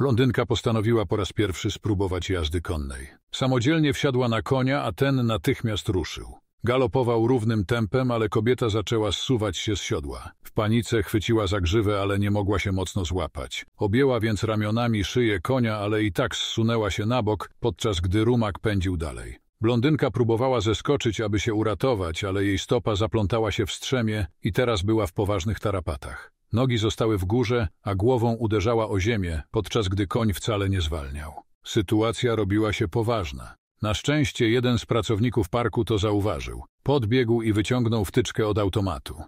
Blondynka postanowiła po raz pierwszy spróbować jazdy konnej. Samodzielnie wsiadła na konia, a ten natychmiast ruszył. Galopował równym tempem, ale kobieta zaczęła zsuwać się z siodła. W panice chwyciła za grzywę, ale nie mogła się mocno złapać. Objęła więc ramionami szyję konia, ale i tak zsunęła się na bok, podczas gdy rumak pędził dalej. Blondynka próbowała zeskoczyć, aby się uratować, ale jej stopa zaplątała się w strzemie i teraz była w poważnych tarapatach. Nogi zostały w górze, a głową uderzała o ziemię, podczas gdy koń wcale nie zwalniał. Sytuacja robiła się poważna. Na szczęście jeden z pracowników parku to zauważył. Podbiegł i wyciągnął wtyczkę od automatu.